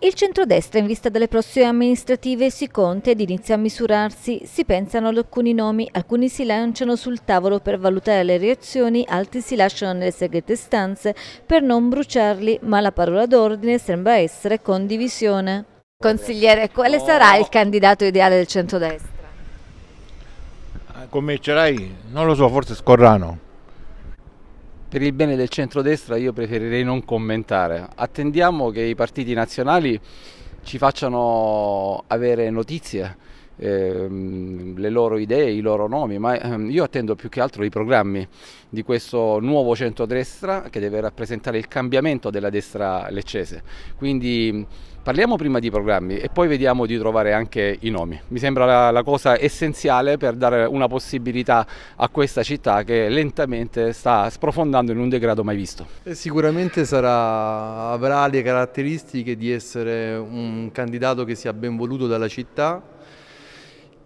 Il centrodestra in vista delle prossime amministrative si conta ed inizia a misurarsi, si pensano ad alcuni nomi, alcuni si lanciano sul tavolo per valutare le reazioni, altri si lasciano nelle segrete stanze per non bruciarli, ma la parola d'ordine sembra essere condivisione. Consigliere, quale sarà il candidato ideale del centrodestra? Ah, comincerai, non lo so, forse Scorrano. Per il bene del centrodestra io preferirei non commentare. Attendiamo che i partiti nazionali ci facciano avere notizie ehm, le loro idee, i loro nomi, ma ehm, io attendo più che altro i programmi di questo nuovo centrodestra che deve rappresentare il cambiamento della destra leccese. Quindi parliamo prima di programmi e poi vediamo di trovare anche i nomi. Mi sembra la, la cosa essenziale per dare una possibilità a questa città che lentamente sta sprofondando in un degrado mai visto. E eh, sicuramente sarà, avrà le caratteristiche di essere un candidato che sia ben voluto dalla città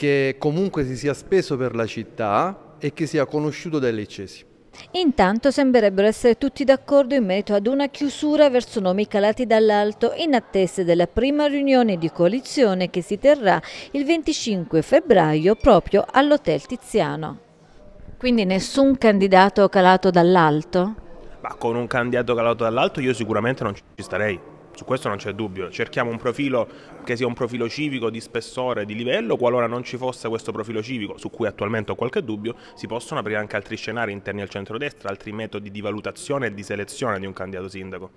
che comunque si sia speso per la città e che sia conosciuto dai leccesi. Intanto sembrerebbero essere tutti d'accordo in merito ad una chiusura verso nomi calati dall'alto in attesa della prima riunione di coalizione che si terrà il 25 febbraio proprio all'Hotel Tiziano. Quindi nessun candidato calato dall'alto? Ma con un candidato calato dall'alto io sicuramente non ci starei su questo non c'è dubbio, cerchiamo un profilo che sia un profilo civico di spessore, di livello, qualora non ci fosse questo profilo civico, su cui attualmente ho qualche dubbio, si possono aprire anche altri scenari interni al centrodestra, altri metodi di valutazione e di selezione di un candidato sindaco.